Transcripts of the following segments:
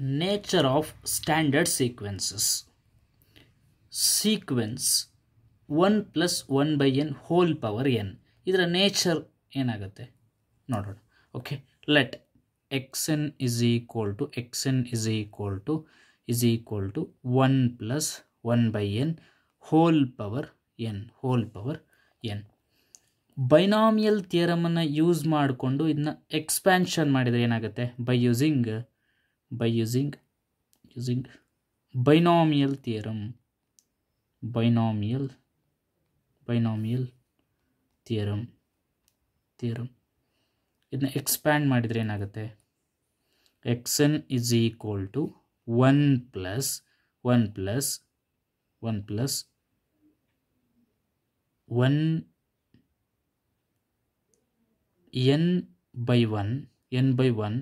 nature of standard sequences. Sequence 1 plus 1 by n whole power n. ಇದರ nature ಏನಾಗುತ್ತೆ ನೋಡೋಣ okay let x n is equal to x n is equal to is equal to one plus one by n whole power n whole power n binomial ಥಿಯರಮನ್ನು use ಮಾಡಿಕೊಂಡು ಇದನ್ನ expansion ಮಾಡಿದರೆ ಏನಾಗುತ್ತೆ by using by using using binomial theorem binomial binomial theorem theorem ಇದನ್ನ expand ಮಾಡಿದರೆ ಏನಾಗುತ್ತೆ x n is equal to one plus one plus one plus one n by one n by one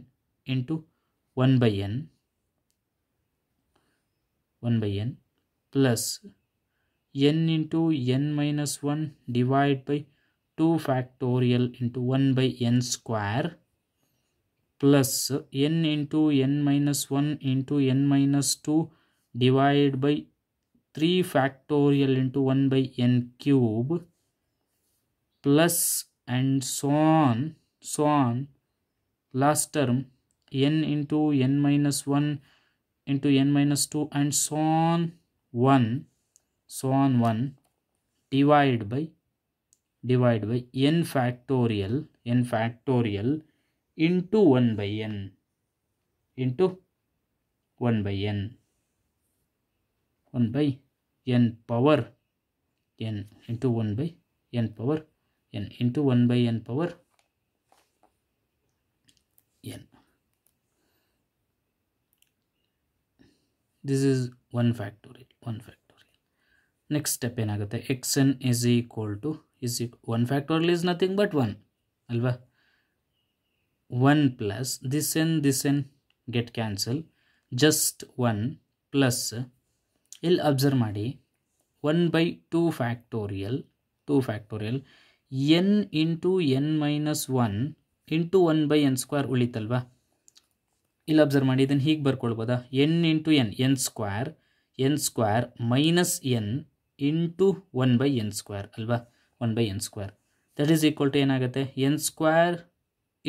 into 1 by n 1 by n plus n into n minus 1 divided by 2 factorial into 1 by n square plus n into n minus 1 into n minus 2 divided by 3 factorial into 1 by n cube plus and so on so on last term n into n minus 1 into n minus 2 and so on 1 so on 1 divided by divided by n factorial n factorial into 1 by n into 1 by n 1 by n power n into 1 by n power n into 1 by n power n this is one factorial one factorial next step ಏನಾಗುತ್ತೆ x n is equal to is equal one factorial is nothing but one ಅಲ್ವಾ one plus this n this n get cancel just one plus ಇಲ್ಲಿ observe ಮಾಡಿ one by two factorial two factorial n into n minus one into one by n square ಉಳಿತಲ್ವಾ ಇಲ್ಲಿ observe ಮಾಡಿ ಇದನ್ನು ಹೀಗೆ ಬರ್ಕೊಳ್ಬೋದಾ n into n n square N square minus n into one by n square ಅಲ್ವಾ one by n square that is equal to ಏನಾಗುತ್ತೆ n square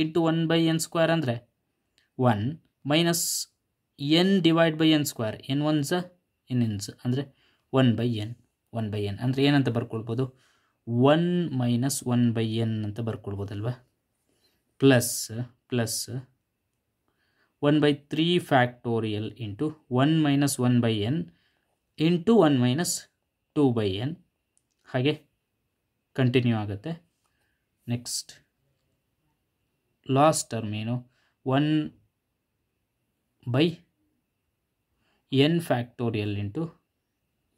into one by n square ಅಂದರೆ one minus n divide by n square n ones n n's ಅಂದರೆ one by n one by n ಅಂದರೆ ಏನಂತ ಬರ್ಕೊಳ್ಬೋದು one minus one by n ಅಂತ ಬರ್ಕೊಳ್ಬೋದಲ್ವ plus plus one by three factorial into one minus one by n into one minus 2 by n ಹಾಗೆ continue ಆಗುತ್ತೆ next last term ಏನು one by n factorial into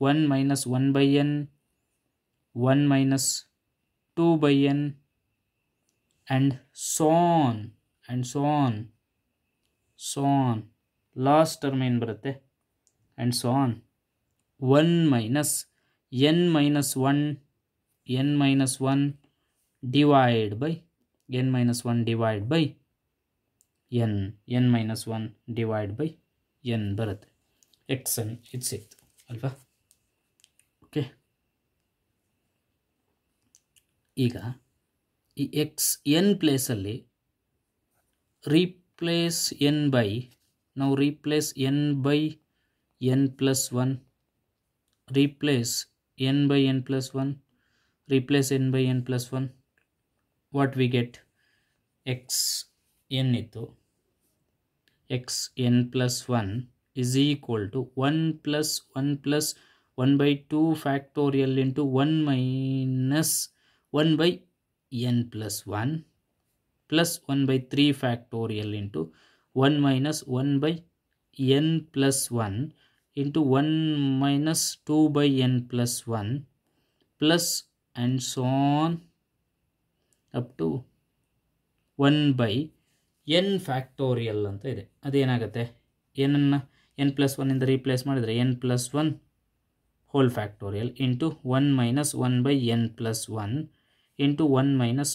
one minus one by n one minus two by n and so on and so on so on last term ಏನು ಬರುತ್ತೆ and so on one minus n minus one n minus one divide by n minus one divide by n n minus one divide by n ಬರುತ್ತೆ x n ಇದು ಸಿಕ್ತು ಅಲ್ವಾ okay ಈಗ ಈ x n ಪ್ಲೇಸಲ್ಲಿ reap replace n by now replace n by n plus 1 replace n by n plus 1 replace n by n plus 1 what we get x n ito x n plus 1 is equal to 1 plus 1 plus 1 by 2 factorial into 1 minus 1 by n plus 1 plus one by three factorial into one minus one by n plus one into one minus two by n plus one plus and so on up to one by n factorial ಅಂತ ಇದೆ ಅದೇನಾಗುತ್ತೆ ಏನನ್ನು n plus ಒನ್ನಿಂದ replace ಮಾಡಿದರೆ n plus one whole factorial into one minus one by n plus one into one minus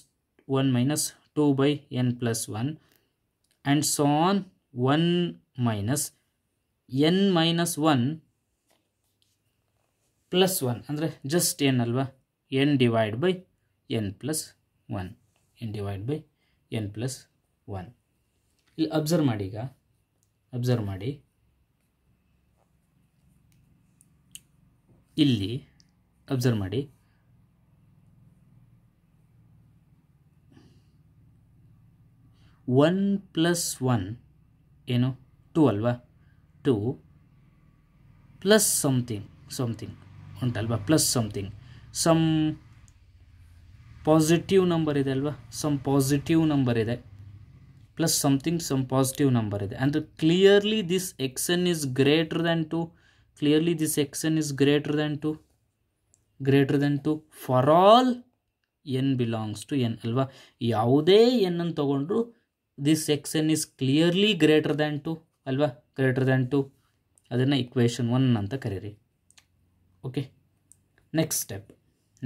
one minus 2 by n plus one and so one minus n minus one plus one ಅಂದರೆ just ಏನಲ್ವಾ n divide by n plus one n divide by n plus one ಇಲ್ಲಿ observe ಮಾಡಿ ಈಗ observe ಮಾಡಿ ಇಲ್ಲಿ observe ಮಾಡಿ one plus one ಏನು two ಅಲ್ವಾ ಟು ಪ್ಲಸ್ ಸಮ್ಥಿಂಗ್ ಸಮ್ಥಿಂಗ್ ಉಂಟಲ್ವಾ plus something some positive number ಇದೆ ಅಲ್ವಾ ಸಮ್ ಪಾಸಿಟಿವ್ ನಂಬರ್ ಇದೆ plus something some positive number ಇದೆ ಅಂದರೆ clearly this x n is greater than two clearly this x n is greater than two greater than two for all n belongs to n ಅಲ್ವಾ ಯಾವುದೇ ಎನ್ನನ್ನು ತೊಗೊಂಡ್ರು this x n is clearly greater than two ಅಲ್ವಾ greater than two ಅದನ್ನು equation one ಅಂತ ಕರೀರಿ okay next step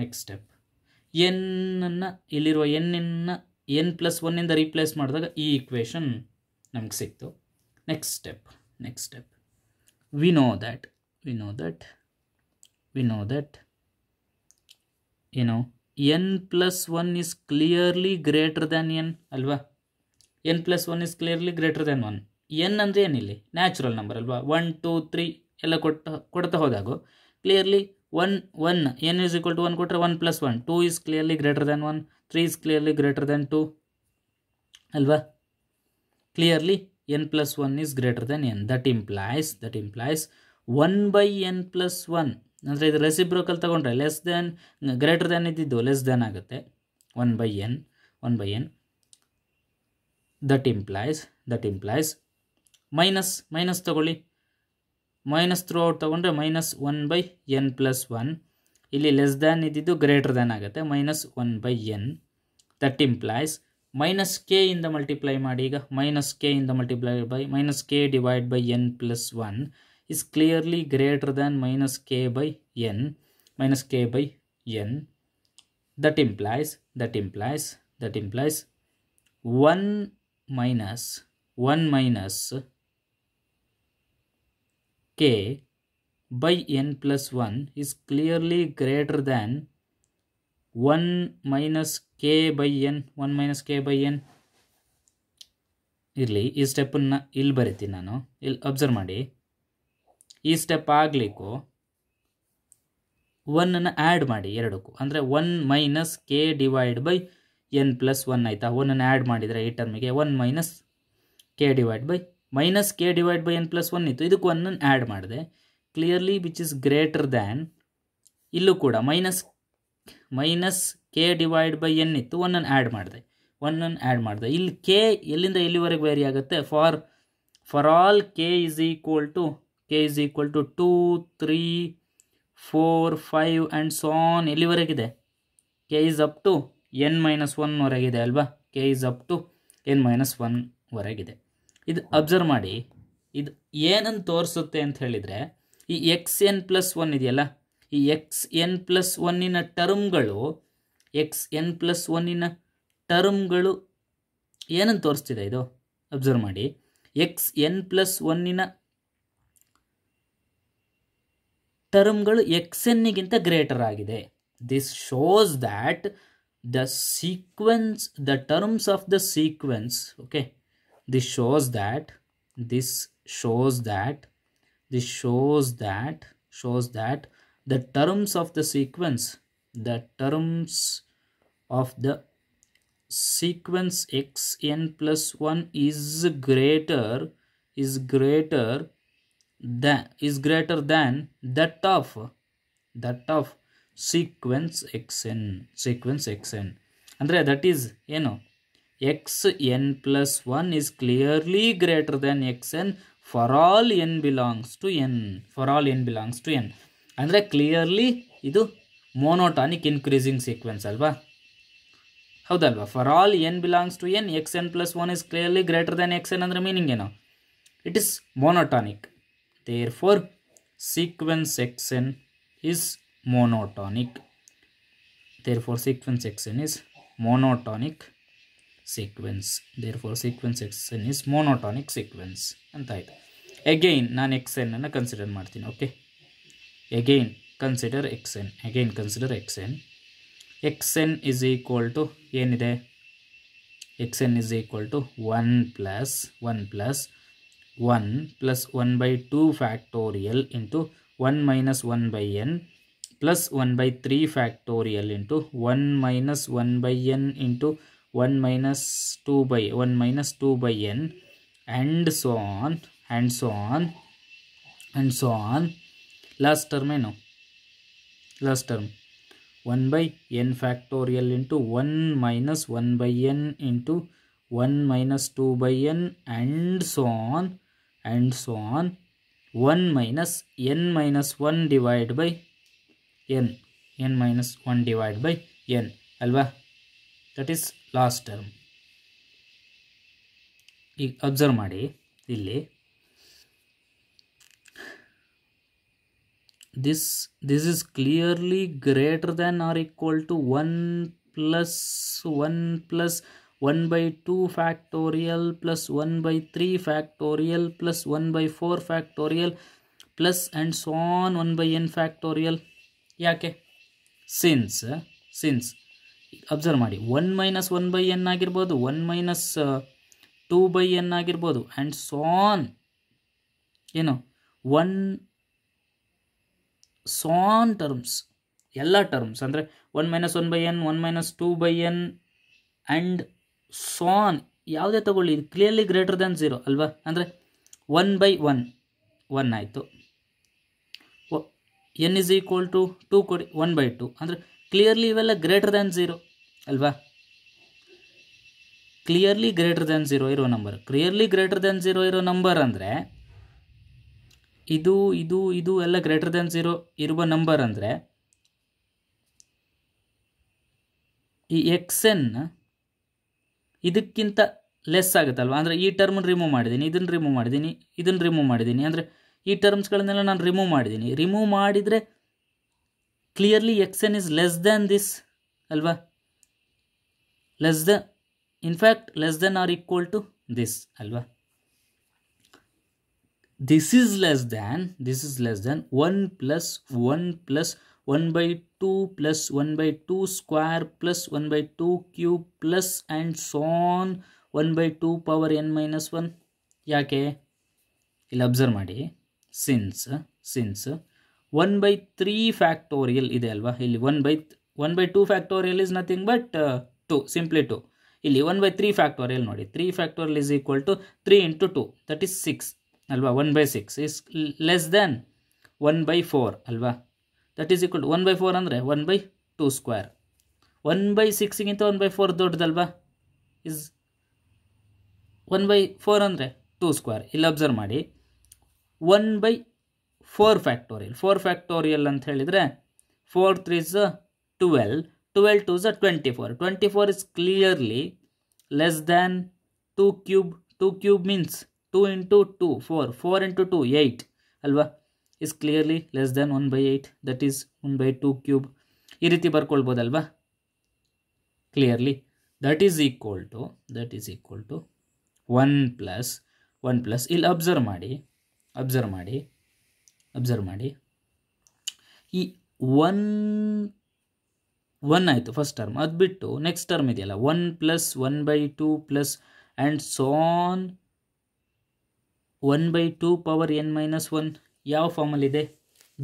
next step ಎನ್ನನ್ನು ಇಲ್ಲಿರುವ ಎನ್ನನ್ನು ಎನ್ ಪ್ಲಸ್ ಒನ್ನಿಂದ ರೀಪ್ಲೇಸ್ ಮಾಡಿದಾಗ ಈ ಇಕ್ವೇಷನ್ ನಮ್ಗೆ ಸಿಕ್ತು next step next step we know that we know that we know that ಏನು n plus one is clearly greater than N ಅಲ್ವಾ n plus one is clearly greater than one n ಅಂದರೆ ಏನಿಲ್ಲ natural number ಅಲ್ವಾ one two three ಎಲ್ಲ ಕೊಟ್ಟ ಕೊಡ್ತಾ ಹೋದಾಗ clearly one one n is equal to one ಕೊಟ್ಟರೆ one plus one two is clearly greater than one three is clearly greater than two ಅಲ್ವಾ clearly n plus one is greater than n that implies that implies one by n plus one ಅಂದರೆ ಇದು reciprocal ತಗೊಂಡ್ರೆ less than greater than ಇದ್ದಿದ್ದು less than ಆಗುತ್ತೆ one by n one by n that implies that implies minus minus ತಗೊಳ್ಳಿ minus throughout ತೊಗೊಂಡ್ರೆ minus one by n plus one ಇಲ್ಲಿ less than ಇದ್ದಿದ್ದು greater than ಆಗುತ್ತೆ minus one by n that implies minus k ಇಂದ multiply ಮಾಡಿ ಈಗ minus k ಇಂದ multiply by minus k divide by n plus one is clearly greater than minus k by n minus k by n that implies that implies that implies one minus one minus k by n plus one is clearly greater than one minus k by n one minus k by n ಇರಲಿ ಈ ಸ್ಟೆಪ್ಪನ್ನು ಇಲ್ಲಿ ಬರೀತೀನಿ ನಾನು ಇಲ್ಲಿ observe ಮಾಡಿ ಈ step ಆಗಲಿಕ್ಕೂ ಒನ್ನನ್ನು add ಮಾಡಿ ಎರಡಕ್ಕೂ ಅಂದರೆ one minus k divide by n plus one ಆಯಿತಾ ಒನ್ನನ್ನು ಆ್ಯಡ್ ಮಾಡಿದರೆ ಈ ಟರ್ಮಿಗೆ one minus k divide by minus k divide by n plus one ಇತ್ತು ಇದಕ್ಕೆ ಒನ್ನನ್ನು ಆ್ಯಡ್ ಮಾಡಿದೆ clearly which is greater than ಇಲ್ಲೂ ಕೂಡ minus minus k divide by n ಇತ್ತು ಒನ್ನನ್ನು ಆ್ಯಡ್ ಮಾಡಿದೆ ಒನ್ನನ್ನು ಆ್ಯಡ್ ಮಾಡಿದೆ ಇಲ್ಲಿ ಕೆ ಎಲ್ಲಿಂದ ಎಲ್ಲಿವರೆಗೆ ವೇರಿ ಆಗುತ್ತೆ for for all k is equal to k is equal to two three four five and so on ಎಲ್ಲಿವರೆಗಿದೆ k is up to n minus ಒನ್ವರೆಗಿದೆ ಅಲ್ವಾ k is up to n minus ಒನ್ವರೆಗಿದೆ ಇದು observe ಮಾಡಿ ಇದು ಏನನ್ನು ತೋರಿಸುತ್ತೆ ಅಂತ ಹೇಳಿದರೆ ಈ ಎಕ್ಸ್ ಎನ್ ಪ್ಲಸ್ ಒನ್ ಇದೆಯಲ್ಲ ಈ ಎಕ್ಸ್ ಎನ್ ಪ್ಲಸ್ ಒನ್ನಿನ ಟರ್ಮ್ಗಳು ಎಕ್ಸ್ ಎನ್ ಪ್ಲಸ್ ಒನ್ನಿನ ಟರ್ಮ್ಗಳು ಏನನ್ನು ತೋರಿಸ್ತಿದೆ ಇದು ಅಬ್ಸರ್ವ್ ಮಾಡಿ ಎಕ್ಸ್ ಎನ್ ಪ್ಲಸ್ ಒನ್ನಿನ ಟರ್ಮ್ಗಳು ಎಕ್ಸ್ ಎನ್ನಿಗಿಂತ ಗ್ರೇಟರ್ ಆಗಿದೆ this shows that the sequence the terms of the sequence okay this shows that this shows that this shows that shows that the terms of the sequence the terms of the sequence xn plus 1 is greater is greater than is greater than that of that of sequence x n sequence x n ಅಂದರೆ that is ಏನು x n plus one is clearly greater than x n for all n belongs to N for all n belongs to N ಅಂದರೆ clearly ಇದು monotonic increasing sequence ಅಲ್ವಾ ಹೌದಲ್ವಾ for all n belongs to n x n plus one is clearly greater than x n ಅಂದರೆ meaning ಏನು it is monotonic therefore sequence x N is monotonic therefore sequence section is monotonic sequence therefore sequence n is monotonic sequence ಅಂತ ಆಯಿತು again ನಾನು x ಎನ್ನನ್ನು consider ಮಾಡ್ತೀನಿ okay again consider x n again consider x n x n is equal to ಏನಿದೆ x n is equal to one plus one plus one plus one by two factorial into one minus one by n plus 1 by 3 factorial into 1 minus 1 by n into 1 minus 2 by 1 minus 2 by n and so on and so on and so on last term know last term 1 by n factorial into 1 minus 1 by n into 1 minus 2 by n and so on and so on 1 minus n minus 1 divided by n n minus one divide by n ಅಲ್ವಾ that is last term ಈಗ observe ಮಾಡಿ ಇಲ್ಲಿ this this is clearly greater than or equal to one plus one plus one by two factorial plus one by three factorial plus one by four factorial plus and so on one by n factorial ಯಾಕೆ since since observe ಮಾಡಿ one minus one by n ಆಗಿರ್ಬೋದು one minus two by n ಆಗಿರ್ಬೋದು and so on ಏನು one so on terms ಎಲ್ಲ terms ಅಂದರೆ one minus one by n one minus two by n and so on ಯಾವುದೇ ತಗೊಳ್ಳಿ clearly greater than zero ಅಲ್ವಾ ಅಂದರೆ one by one one ಆಯಿತು n is equal to two ಕೊಡಿ one by two ಅಂದರೆ clearly ಇವೆಲ್ಲ ಗ್ರೇಟರ್ ದ್ಯಾನ್ ಝೀರೋ ಅಲ್ವಾ clearly greater than zero ಇರೋ number clearly greater than zero ಇರೋ ನಂಬರ್ ಅಂದರೆ ಇದು ಇದು ಇದು ಎಲ್ಲ ಗ್ರೇಟರ್ ದ್ಯಾನ್ ಝೀರೋ ಇರುವ ನಂಬರ್ ಅಂದರೆ ಈ ಎಕ್ಸ್ ಎನ್ ಇದಕ್ಕಿಂತ ಲೆಸ್ ಆಗುತ್ತಲ್ವ ಅಂದರೆ ಈ ಟರ್ಮ್ ರಿಮೂವ್ ಮಾಡಿದ್ದೀನಿ ಇದನ್ನು ರಿಮೂವ್ ಮಾಡಿದ್ದೀನಿ ಇದನ್ನು ರಿಮೂವ್ ಮಾಡಿದ್ದೀನಿ ಅಂದರೆ ಈ ಟರ್ಮ್ಸ್ಗಳನ್ನೆಲ್ಲ ನಾನು ರಿಮೂವ್ ಮಾಡಿದ್ದೀನಿ ರಿಮೂವ್ ಮಾಡಿದರೆ clearly x n is less than this ಅಲ್ವಾ less the in fact less than or equal to this ಅಲ್ವಾ this is less than this is less than one plus one plus one by two plus one by two square plus one by two cube plus and so on one by two power n minus one ಯಾಕೆ ಇಲ್ಲಿ observe ಮಾಡಿ since since one by three factorial ಇದೆ ಅಲ್ವಾ ಇಲ್ಲಿ one by one by two factorial is nothing but two simply two ಇಲ್ಲಿ one by three factorial ನೋಡಿ three factorial is equal to three into two that is six ಅಲ್ವಾ one by six is less than one by four ಅಲ್ವಾ that is equal to one by four ಅಂದರೆ one by two square one by ಸಿಕ್ಸ್ಗಿಂತ one by four ದೊಡ್ಡದಲ್ವಾ is one by four ಅಂದರೆ two square ಇಲ್ಲಿ observe ಮಾಡಿ one by four factorial four factorial ಅಂತ ಹೇಳಿದರೆ four threes twelve twelve two uh twenty four twenty four is clearly less than two cube two cube means two into two four four into two eight ಅಲ್ವಾ is clearly less than one by eight that is one by two cube ಈ ರೀತಿ ಬರ್ಕೊಳ್ಬೋದಲ್ವಾ clearly that is equal to that is equal to one plus one plus ಇಲ್ಲಿ observe ಮಾಡಿ observe ಮಾಡಿ observe ಮಾಡಿ ಈ one one ಆಯಿತು first term ಅದು ಬಿಟ್ಟು ನೆಕ್ಸ್ಟ್ ಟರ್ಮ್ ಇದೆಯಲ್ಲ one plus one by two plus and so on one by two power n minus one ಯಾವ ಫಾರ್ಮಲ್ಲಿದೆ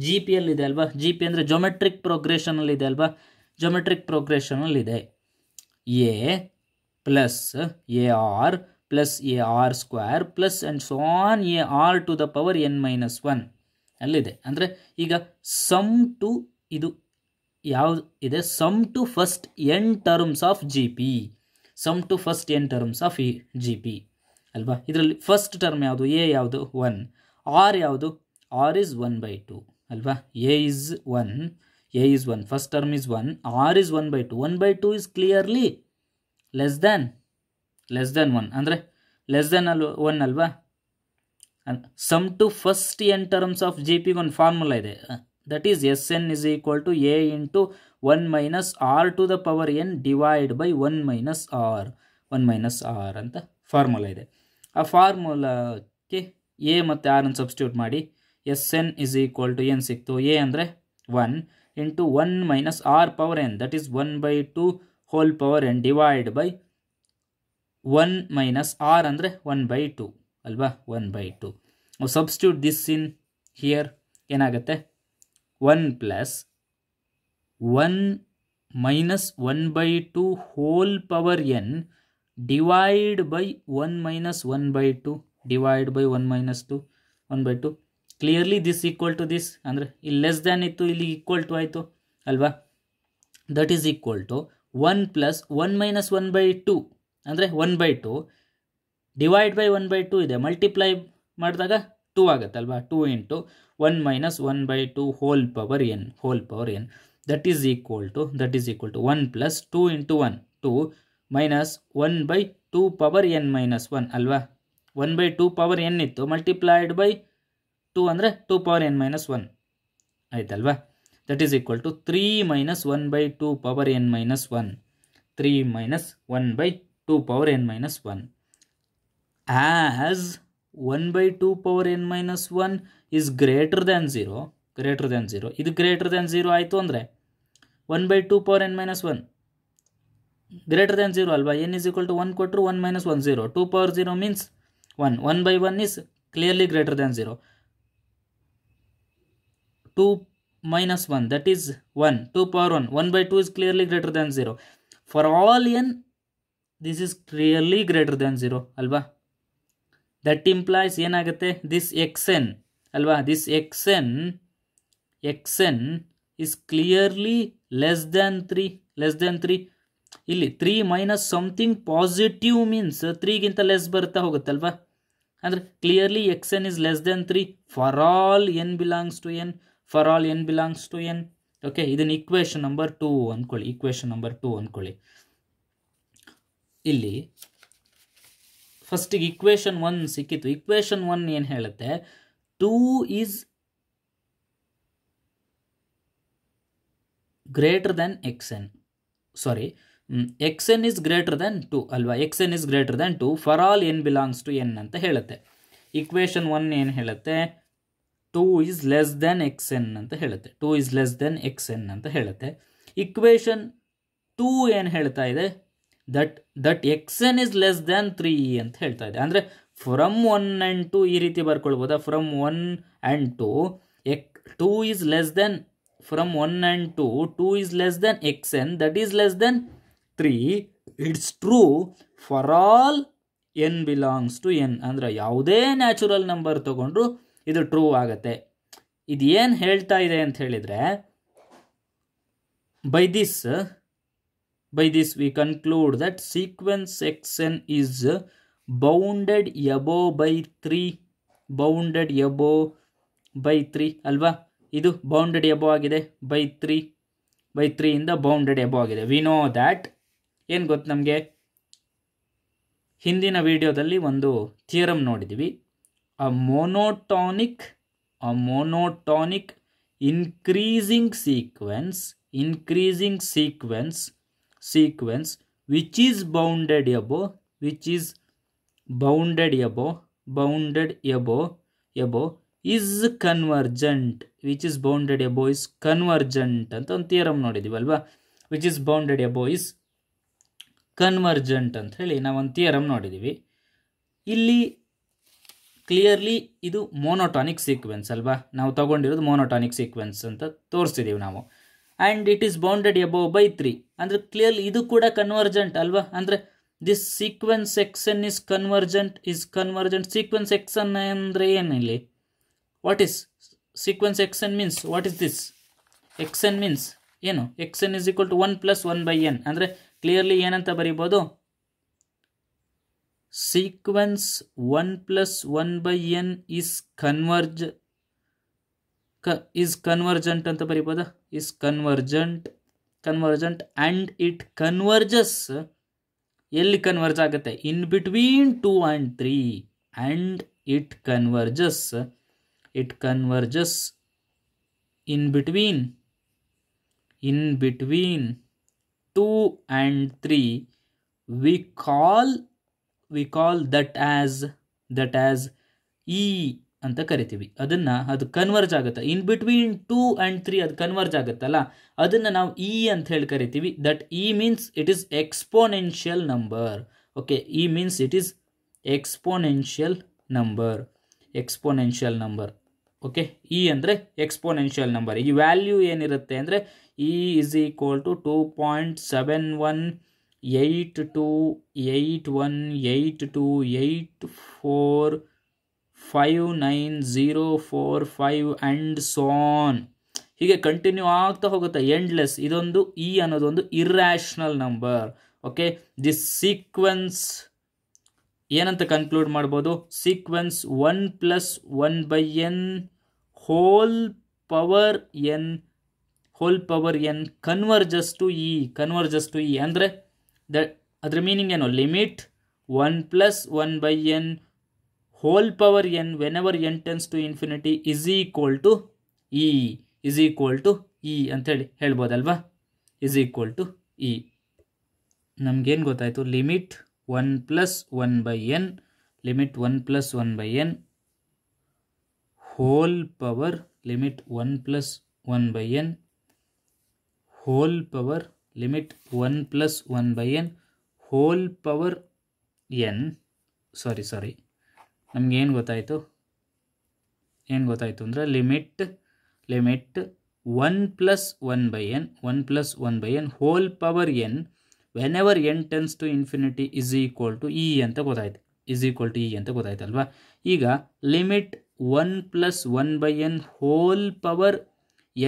ಜಿ ಪಿ ಇದೆ ಅಲ್ವಾ ಜಿ ಪಿ ಅಂದರೆ ಜೊಮೆಟ್ರಿಕ್ ಇದೆ ಅಲ್ವಾ ಜೊಮೆಟ್ರಿಕ್ ಇದೆ a plus a r plus a r square plus and so on a a to the power power minus minus one ಅಲ್ಲಿದೆ ಅಂದರೆ ಈಗ ಸಮ್ ಟು ಇದು ಯಾವ ಇದೆ sum to first n terms of G P sum to first n terms of uh G P ಅಲ್ವಾ ಇದರಲ್ಲಿ first term ಯಾವುದು a ಯಾವುದು ಒನ್ ಆರ್ ಯಾವುದು r is one by two ಅಲ್ವಾ a is one a is one first term is one r is one by two one by two is clearly less than less than one ಅಂದರೆ less than ಅಲ್ one ಅಲ್ವಾ sum to first n terms of G ಪಿಗೆ ಒಂದು formula ಇದೆ that is S n is equal to a into one minus r to the power n divide by one minus r one minus r ಅಂತ formula ಇದೆ ಆ ಫಾರ್ಮುಲಾಕ್ಕೆ a ಮತ್ತು r ಅನ್ನು substitute ಮಾಡಿ S n is equal to ಏನು ಸಿಕ್ತು a ಅಂದರೆ one into one minus r power n that is one by two whole power n divide by one minus r ಅಂದರೆ ಒನ್ ಬೈ ಟು ಅಲ್ವಾ one by two substitute this in here ಏನಾಗುತ್ತೆ one plus one minus one by two whole power n divide by one minus one by two divide by one minus two one by two clearly this equal to this ಅಂದರೆ ಇಲ್ಲಿ less than ಇತ್ತು ಇಲ್ಲಿ equal to ಆಯಿತು ಅಲ್ವಾ that is equal to one plus one minus one by two ಅಂದರೆ one by two divide by one by two ಇದೆ multiply ಮಾಡಿದಾಗ two ಆಗುತ್ತಲ್ವಾ two into one minus one by two whole power n whole power n that is equal to that is equal to one plus two into one two minus one by two power n minus one ಅಲ್ವಾ one by two power N ಇತ್ತು multiplied by two ಅಂದರೆ two power n minus one ಆಯ್ತಲ್ವಾ that is equal to three minus one by two power n minus one three minus one by 2 power n minus 1 as 1 by 2 power n minus 1 is greater than 0 greater than 0 ಇದು greater than 0 ಆಯಿತು ಅಂದರೆ 1 by 2 power n minus 1 greater than 0 Alba, n is equal to 1 quarter 1 minus 1 0 2 power 0 means 1 1 by 1 is clearly greater than 0 2 minus 1 that is 1 2 power 1 1 by 2 is clearly greater than 0 for all n this is clearly greater than zero ಅಲ್ವಾ that implies ಏನಾಗುತ್ತೆ this x n ಅಲ್ವಾ this x n x n is clearly less than three less than three ಇಲ್ಲಿ three minus something positive means ತ್ರೀಗಿಂತ less ಬರ್ತಾ ಹೋಗುತ್ತಲ್ವಾ ಅಂದರೆ clearly x n is less than three for all n belongs to N for all n belongs to N okay ಇದನ್ನು equation number two ಅಂದ್ಕೊಳ್ಳಿ equation number two ಅಂದ್ಕೊಳ್ಳಿ ಇಲ್ಲಿ ಫಸ್ಟಿಗೆ equation one ಸಿಕ್ಕಿತ್ತು ಇಕ್ವೇಷನ್ ಒನ್ ಏನು ಹೇಳುತ್ತೆ two is greater than x n sorry x n is greater than two ಅಲ್ವಾ x n is greater than two for all n belongs to n ಅಂತ ಹೇಳುತ್ತೆ equation one ಏನು ಹೇಳುತ್ತೆ two is less than x n ಅಂತ ಹೇಳುತ್ತೆ two is less than x n ಅಂತ ಹೇಳುತ್ತೆ equation two ಏನು ಹೇಳ್ತಾ ಇದೆ that that x n is less than three ಅಂತ ಹೇಳ್ತಾ ಇದೆ ಅಂದರೆ ಫ್ರಮ್ ಒನ್ ಆ್ಯಂಡ್ ಟು ಈ ರೀತಿ ಬರ್ಕೊಳ್ಬೋದಾ from one and two x two is less than from one and two two is less than x n that is less than three it's true for all n belongs to N ಅಂದರೆ ಯಾವುದೇ natural number ತಗೊಂಡ್ರು ಇದು true ಆಗತ್ತೆ ಇದು ಏನು ಹೇಳ್ತಾ ಇದೆ ಅಂತ ಹೇಳಿದರೆ by this by this we conclude that sequence xn is bounded above by three bounded above by three ಅಲ್ವಾ ಇದು ಬೌಂಡೆಡ್ ಎಬೋ ಆಗಿದೆ ಬೈ ತ್ರೀ ಬೈ ತ್ರೀ ಇಂದ ಬೌಂಡೆಡ್ ಎಬೋ ಆಗಿದೆ ವಿನೋ ನೋ ದ್ಯಾಟ್ ಏನು ಗೊತ್ತು ನಮಗೆ ಹಿಂದಿನ ವೀಡಿಯೋದಲ್ಲಿ ಒಂದು ಥಿಯರಮ್ ನೋಡಿದ್ವಿ uh monotonic uh monotonic increasing sequence increasing sequence sequence which is bounded above which is bounded above bounded above above is convergent which is bounded above is convergent ಅಂತ ಒಂದು theorem ನೋಡಿದ್ದೀವಿ ಅಲ್ವಾ which is bounded above is convergent ಅಂತ ಹೇಳಿ ನಾವೊಂದು theorem ನೋಡಿದ್ದೀವಿ ಇಲ್ಲಿ clearly ಇದು ಮೋನೋಟಾನಿಕ್ ಸೀಕ್ವೆನ್ಸ್ ಅಲ್ವಾ ನಾವು ತಗೊಂಡಿರೋದು ಮೋನೋಟಾನಿಕ್ ಸೀಕ್ವೆನ್ಸ್ ಅಂತ ತೋರಿಸ್ತಿದ್ದೀವಿ ನಾವು and it is bounded above by three ಅಂದರೆ ಕ್ಲಿಯರ್ಲಿ ಇದು ಕೂಡ ಕನ್ವರ್ಜೆಂಟ್ ಅಲ್ವಾ ಅಂದರೆ this sequence x n is convergent is convergent sequence x n ಅಂದರೆ ಏನಿಲ್ಲಿ what is sequence x n means what is this x n means ಏನು x n is equal to one plus one by n ಅಂದರೆ clearly ಏನಂತ ಬರೀಬೋದು sequence one plus one by n is converge क is convergent ಅಂತ ಪರಿಪದ is convergent convergent and it converges ಎಲ್ಲಿ converge ಆಗುತ್ತೆ in between 2 and 3 and it converges it converges in between in between 2 and 3 we call we call that as that as e ಅಂತ ಕರಿತೀವಿ ಅದನ್ನು ಅದು converge ಆಗುತ್ತೆ in between two and three ಅದು converge ಆಗುತ್ತಲ್ಲ ಅದನ್ನು ನಾವು ಇ e ಅಂತ ಹೇಳಿ ಕರಿತೀವಿ that e means it is exponential number okay e means it is exponential number exponential number okay E ಅಂದರೆ ಎಕ್ಸ್ಪೋನೆನ್ಷಿಯಲ್ ನಂಬರ್ ಈ ವ್ಯಾಲ್ಯೂ ಏನಿರುತ್ತೆ ಅಂದರೆ e is equal to two point seven one eight two eight one eight two eight four five nine zero four five and so on ಹೀಗೆ continue ಆಗ್ತಾ ಹೋಗುತ್ತೆ endless ಇದೊಂದು e e ಅನ್ನೋದೊಂದು irrational number okay this sequence ಏನಂತ conclude ಮಾಡ್ಬೋದು sequence one plus one by n whole power n whole power n converges to e converges to e ಅಂದರೆ the ಅದ್ರ meaning ಏನು limit one plus one by n whole power n whenever n tends to infinity is equal to e is equal to e ಅಂತ ಹೇಳಿ ಹೇಳ್ಬೋದಲ್ವಾ is equal to e ನಮಗೇನು ಗೊತ್ತಾಯಿತು limit one plus one by n limit one plus one by n whole power limit one plus one by n whole power limit one plus one by n whole power n sorry sorry ನಮಗೇನು ಗೊತ್ತಾಯಿತು ಏನು ಗೊತ್ತಾಯಿತು ಅಂದರೆ limit limit one plus one by n one plus one by n whole power n whenever n tends to infinity is equal to e ಅಂತ ಗೊತ್ತಾಯ್ತು is equal to e ಅಂತ ಗೊತ್ತಾಯ್ತಲ್ವಾ ಈಗ limit one plus one by n whole power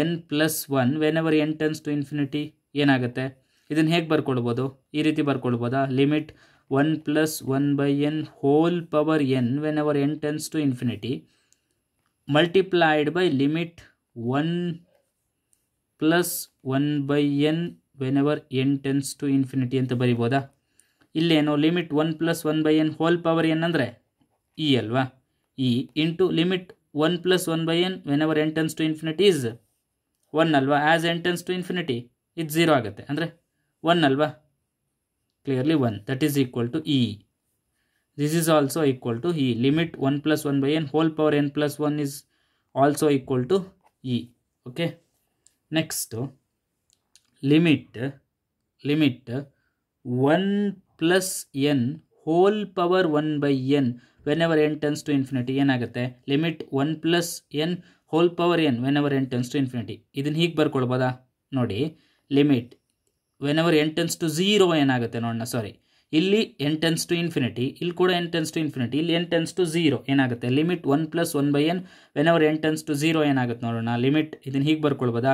n plus one whenever n tends to infinity ಏನಾಗುತ್ತೆ ಇದನ್ನು ಹೇಗೆ ಬರ್ಕೊಳ್ಬೋದು ಈ ರೀತಿ ಬರ್ಕೊಳ್ಬೋದಾ limit 1 plus 1 by n whole power n whenever n tends to infinity multiplied by limit 1 plus 1 by n whenever n tends to infinity ಅಂತ ಬರಿಬೋದಾ ಇಲ್ಲೇನು limit one plus one by n whole power n ಅಂದರೆ e ಅಲ್ವಾ e into limit one plus one by n when n tends to infinity is one ಅಲ್ವಾ as n tends to infinity ಇದು zero ಆಗುತ್ತೆ ಅಂದರೆ one ಅಲ್ವಾ clearly 1 that is equal to E. This is also equal to E. Limit 1 plus 1 by n whole power n plus 1 is also equal to E. Okay. Next, limit, limit 1 plus n whole power 1 by n whenever n tends to infinity n agate limit 1 plus n whole power n whenever n tends to infinity ಇದನ್ನು ಹೀಗೆ ಬರ್ಕೊಳ್ಬೋದಾ ನೋಡಿ limit whenever n tends to zero ಏನಾಗುತ್ತೆ ನೋಡೋಣ ಸಾರಿ ಇಲ್ಲಿ n tends to infinity ಇಲ್ಲಿ ಕೂಡ n tends to infinity ಇಲ್ಲಿ ಎನ್ ಟೆನ್ಸ್ ಟು ಝೀರೋ ಏನಾಗುತ್ತೆ limit one plus one by n when n tends to zero ಏನಾಗುತ್ತೆ ನೋಡೋಣ ಲಿಮಿಟ್ ಇದನ್ನು ಹೀಗೆ ಬರ್ಕೊಳ್ಬೋದಾ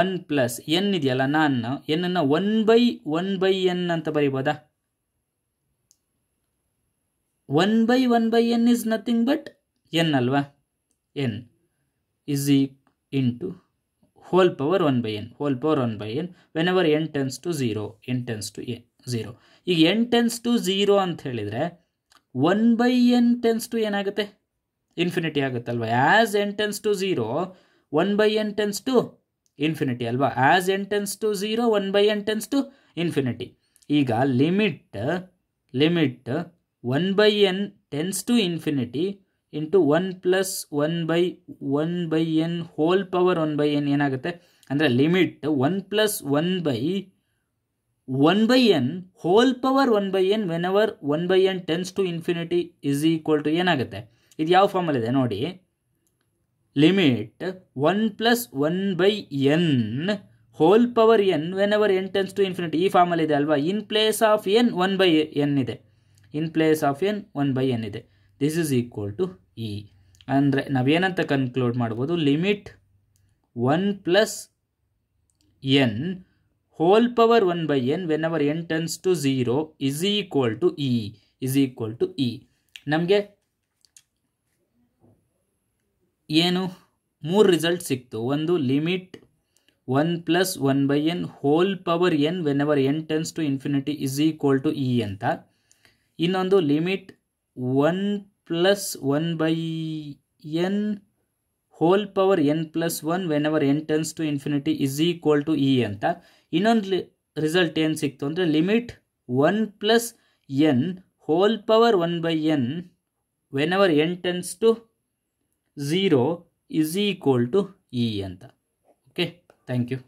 ಒನ್ ಪ್ಲಸ್ ಎನ್ ಇದೆಯಲ್ಲ ನಾನು ಎನ್ನನ್ನು one by one by n ಅಂತ ಬರಿಬೋದಾ one by one by n is nothing but n ಅಲ್ವಾ ಎನ್ ಇಸ್ ಈ into whole power one by n whole power one by n whenever n tends to zero n tends to a zero ಈಗ n tends to zero ಅಂತ ಹೇಳಿದರೆ one by n tends to ಏನಾಗುತ್ತೆ infinity ಆಗುತ್ತಲ್ವ as n tends to zero one by n tends to infinity ಅಲ್ವಾ as n tends to zero one by n tends to infinity ಈಗ limit limit one by n tends to infinity into one plus one by one by n whole power one by n ಏನಾಗುತ್ತೆ ಅಂದರೆ limit one plus one by one by n whole power one by n whenever one by n tends to infinity is equal to ಏನಾಗುತ್ತೆ ಇದು ಯಾವ ಫಾರ್ಮಲ್ಲಿದೆ ನೋಡಿ limit one plus one by n whole power n whenever n tends to infinity ಈ ಫಾರ್ಮಲ್ ಇದೆ ಅಲ್ವಾ in place of n one by n ಇದೆ in place of n one by n ಇದೆ this is equal to e e. ಅಂದರೆ ನಾವೇನಂತ conclude ಮಾಡ್ಬೋದು limit one plus n whole power one by n whenever n turns to zero is equal to e is equal to e ನಮಗೆ ಏನು ಮೂರು result ಸಿಕ್ತು ಒಂದು limit one plus one by n whole power n whenever n tends to infinity is equal to e ಅಂತ ಇನ್ನೊಂದು limit one plus one by n whole power n plus one whenever n tends to infinity is equal to e ಅಂತ ಇನ್ನೊಂದು result ಏನು ಸಿಕ್ತು ಅಂದರೆ limit one plus n whole power one by n whenever n tends to zero is equal to e ಅಂತ okay thank you